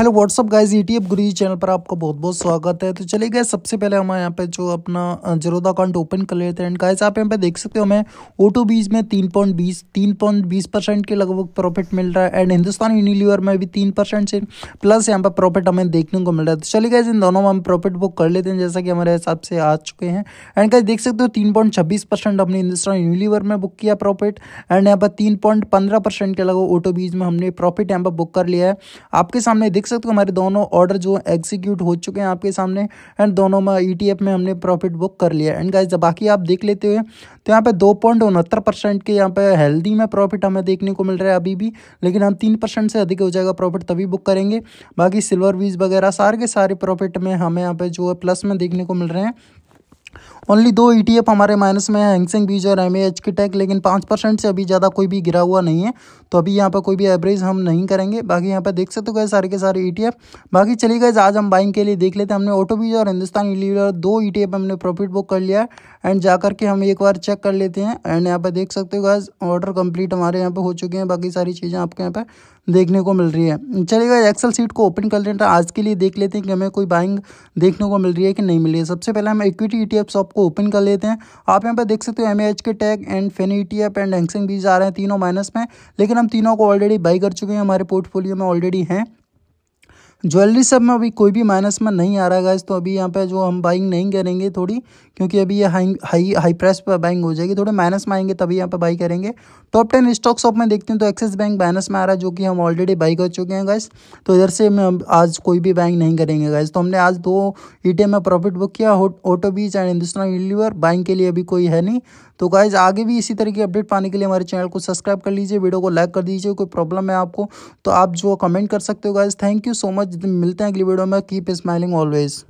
hello what's up guys E T F G channel पर आपका बहुत बहुत स्वागत है तो चले गए सबसे पहले हम यहाँ पे जो अपना जरोदा अकाउंट ओपन कर लेते हैं गाइज आप यहाँ पे देख सकते हो हमें ओटो बीज में तीन पॉइंट बीस तीन पॉइंट बीस परसेंट के लगभग प्रॉफिट मिल रहा है एंड हिंदुस्तान यूनिलीवर में भी तीन परसेंट से प्लस यहाँ पर प्रॉफिट हमें देखने को मिल रहा है तो चले गए इन दोनों में हम प्रॉफिट बुक कर लेते हैं जैसा कि हमारे हिसाब से आ चुके हैं एंड गाइज देख सकते हो तीन पॉइंट छब्बीस परसेंट हमने हिंदुस्तान यूनिलीवर में बुक किया प्रॉफिट एंड यहाँ पर तीन पॉइंट पंद्रह परसेंट के लगभग ओटो बीज में हमने प्रॉफिट यहाँ पर बुक कर लिया है आपके सामने देख सकते हो हमारे दोनों ऑर्डर जो एग्जीक्यूट हो चुके हैं आपके सामने एंड दोनों में ई e में हमने प्रॉफिट बुक कर लिया एंड गाइज बाकी आप देख लेते हुए तो यहाँ पे दो पॉइंट उनहत्तर परसेंट के यहाँ पे हेल्दी में प्रॉफिट हमें देखने को मिल रहा है अभी भी लेकिन हम तीन परसेंट से अधिक हो जाएगा प्रॉफिट तभी बुक करेंगे बाकी सिल्वर वीज वगैरह सारे के सारे प्रॉफिट में हमें यहाँ पे जो है प्लस में देखने को मिल रहे हैं ओनली दो ई e हमारे माइनस में है हैंगसेंग बीज और एम की टैक लेकिन पाँच परसेंट से अभी ज़्यादा कोई भी गिरा हुआ नहीं है तो अभी यहाँ पर कोई भी एवरेज हम नहीं करेंगे बाकी यहाँ पर देख सकते हो गए सारे के सारे ई e बाकी चली गए आज हम बाइंग के लिए देख लेते हैं हमने ऑटो बीज और हिंदुस्तान लीडर e दो ई हमने प्रॉफिट बुक कर लिया एंड जा करके हम एक बार चेक कर लेते हैं एंड यहाँ पर देख सकते हो गए ऑर्डर कंप्लीट हमारे यहाँ पर हो चुके हैं बाकी सारी चीज़ें आपके यहाँ पर देखने को मिल रही है चलेगा एक्सेल सीट को ओपन कर लेना आज के लिए देख लेते हैं कि हमें कोई बाइंग देखने को मिल रही है कि नहीं मिल रही है सबसे पहले हम इक्विटी ई टी शॉप को ओपन कर लेते हैं आप यहाँ पर देख सकते हो एम के टैग एंड फेन ई टी एफ एंड एंगसिंग बीज आ रहे हैं तीनों माइनस में लेकिन हम तीनों को ऑलरेडी बाई कर चुके हैं हमारे पोर्टफोलियो में ऑलरेडी हैं ज्वेलरी सब में अभी कोई भी माइनस में नहीं आ रहा है गाइज तो अभी यहाँ पे जो हम बाइंग नहीं करेंगे थोड़ी क्योंकि अभी ये हाई हाई हाई प्राइस पर बाइंग हो जाएगी थोड़े माइनस में आएंगे तभी यहाँ पे बाई करेंगे टॉप टेन स्टॉक शॉप में देखते हैं तो एक्सिस बैंक माइनस में आ रहा है जो कि हम ऑलरेडी बाई कर चुके हैं गाइज तो इधर से हम आज कोई भी बाइंग नहीं करेंगे गाइज तो हमने आज दो ई में प्रॉफिट बुक किया ऑटो बीच एंड हिंदुस्तान यूनिवर बाइंग के लिए अभी कोई है नहीं तो गाइज आगे भी इसी तरह की अपडेट पाने के लिए हमारे चैनल को सब्सक्राइब कर लीजिए वीडियो को लाइक कर दीजिए कोई प्रॉब्लम है आपको तो आप जो कमेंट कर सकते हो guys thank you so much जितने मिलते हैं अगली वीडियो में कीप स्माइलिंग ऑलवेज